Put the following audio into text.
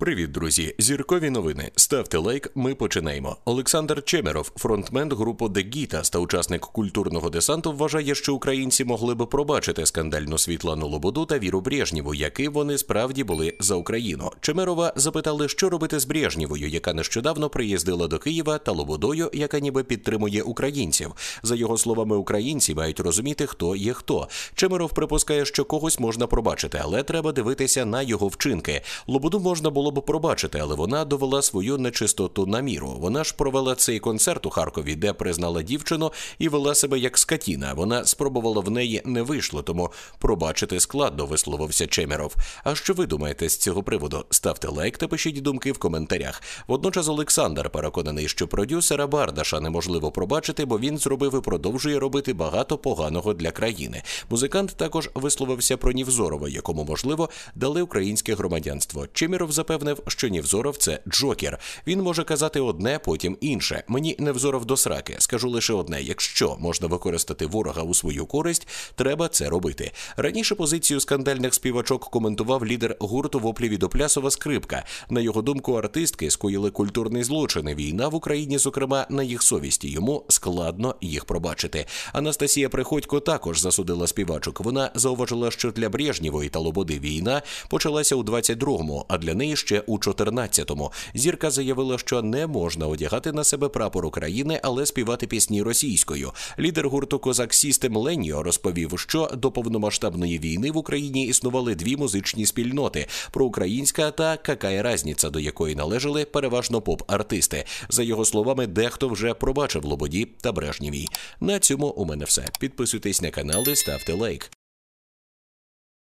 Привіт, друзі! Зіркові новини. Ставте лайк. Ми починаємо. Олександр Чемеров, фронтмен групи The Gitas та учасник культурного десанту, вважає, що українці могли би пробачити скандальну Світлану Лободу та Віру Брежніву, які вони справді були за Україну. Чемерова запитали, що робити з Брежнівою, яка нещодавно приїздила до Києва, та Лободою, яка ніби підтримує українців. За його словами, українці мають розуміти, хто є хто. Чемеров припускає, що когось можна пробачити, але треба дивитися на його вчинки. Лободу можна було було б пробачити, але вона довела свою нечистоту на міру. Вона ж провела цей концерт у Харкові, де признала дівчину і вела себе як скатіна. Вона спробувала в неї не вийшло, тому пробачити складно висловився Чеміров. А що ви думаєте з цього приводу? Ставте лайк та пишіть думки в коментарях. Водночас Олександр переконаний, що продюсера Бардаша неможливо пробачити, бо він зробив і продовжує робити багато поганого для країни. Музикант також висловився про Нівзорова, якому можливо дали українське громадянство. Чеміров запевнив, запевнив, що Невзоров це Джокер. Він може казати одне, потім інше. Мені Невзоров до сраки. Скажу лише одне: якщо можна використати ворога у свою користь, треба це робити. Раніше позицію скандальних співачок коментував лідер гурту воплі від Оплясова Скрипка. На його думку, артистки скоїли культурний злочин. і Війна в Україні, зокрема, на їх совісті. Йому складно їх пробачити. Анастасія Приходько також засудила співачок. Вона зауважила, що для Брежнєвої та Лободи війна почалася у 22-му, а для неї ще ще у 14-му. Зірка заявила, що не можна одягати на себе прапор України, але співати пісні російською. Лідер гурту Козак Сістем Леніо розповів, що до повномасштабної війни в Україні існували дві музичні спільноти: проукраїнська та какая разниця, до якої належали переважно поп-артисти. За його словами, дехто вже пробачив Лободі та Брежнєвій. На цьому у мене все. Підписуйтесь на канал і ставте лайк.